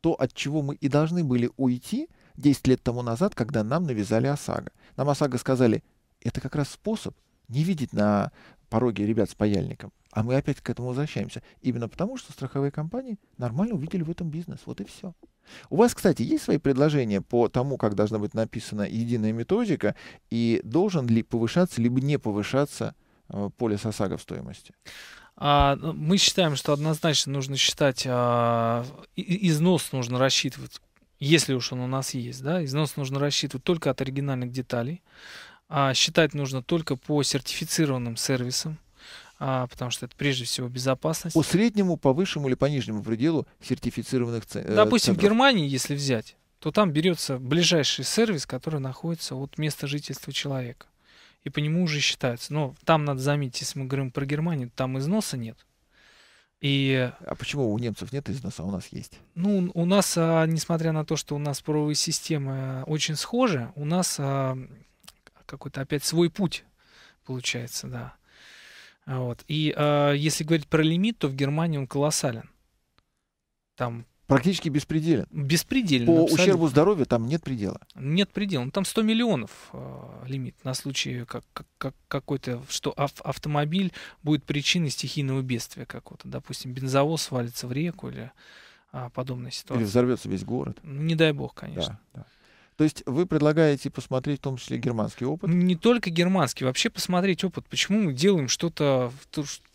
То, от чего мы и должны были уйти 10 лет тому назад, когда нам навязали ОСАГО. Нам ОСАГО сказали, это как раз способ не видеть на пороге ребят с паяльником. А мы опять к этому возвращаемся. Именно потому, что страховые компании нормально увидели в этом бизнес. Вот и все. У вас, кстати, есть свои предложения по тому, как должна быть написана единая методика и должен ли повышаться, либо не повышаться э, полис ОСАГО в стоимости? А, ну, мы считаем, что однозначно нужно считать, а, износ нужно рассчитывать, если уж он у нас есть, да, износ нужно рассчитывать только от оригинальных деталей, а считать нужно только по сертифицированным сервисам, а, потому что это прежде всего безопасность. По среднему, по высшему или по нижнему пределу сертифицированных цен. Э, Допустим, центров. в Германии, если взять, то там берется ближайший сервис, который находится от места жительства человека. И по нему уже считается. Но там, надо заметить, если мы говорим про Германию, там износа нет. И, а почему у немцев нет износа, а у нас есть? Ну, у нас, а, несмотря на то, что у нас правовые системы а, очень схожи, у нас а, какой-то опять свой путь получается, да. А вот. И э, если говорить про лимит, то в Германии он колоссален. Там Практически беспределен. Беспределен. По абсолютно. ущербу здоровью там нет предела. Нет предела. Ну, там 100 миллионов э, лимит на случай как, как, как какой-то, что ав автомобиль будет причиной стихийного бедствия какого-то. Допустим, бензовоз свалится в реку или а, подобная ситуация. Или взорвется весь город. Не дай бог, конечно. Да, да. То есть вы предлагаете посмотреть в том числе германский опыт? Не только германский, вообще посмотреть опыт. Почему мы делаем что-то,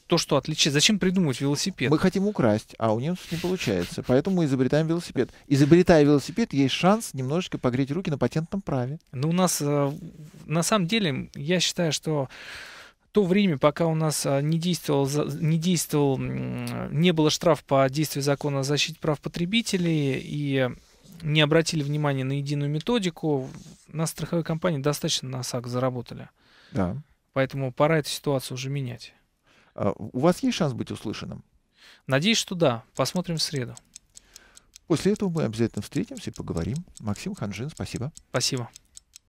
то, что отличает. Зачем придумывать велосипед? Мы хотим украсть, а у немцев не получается. Поэтому мы изобретаем велосипед. Изобретая велосипед, есть шанс немножечко погреть руки на патентном праве. Ну, у нас, э, на самом деле, я считаю, что то время, пока у нас э, не действовал, не действовал, не было штраф по действию закона о защите прав потребителей и не обратили внимания на единую методику, на страховой компании достаточно на САК заработали. Да. Поэтому пора эту ситуацию уже менять. А у вас есть шанс быть услышанным? Надеюсь, что да. Посмотрим в среду. После этого мы обязательно встретимся и поговорим. Максим Ханжин, спасибо. Спасибо.